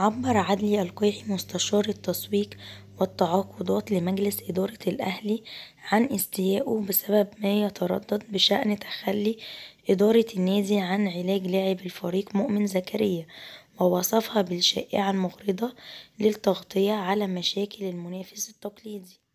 عبر عدلي القيعي مستشار التسويق والتعاقدات لمجلس إدارة الأهلي عن استيائه بسبب ما يتردد بشأن تخلي إدارة النادي عن علاج لاعب الفريق مؤمن زكريا ووصفها بالشائعة المغرضة للتغطية على مشاكل المنافس التقليدي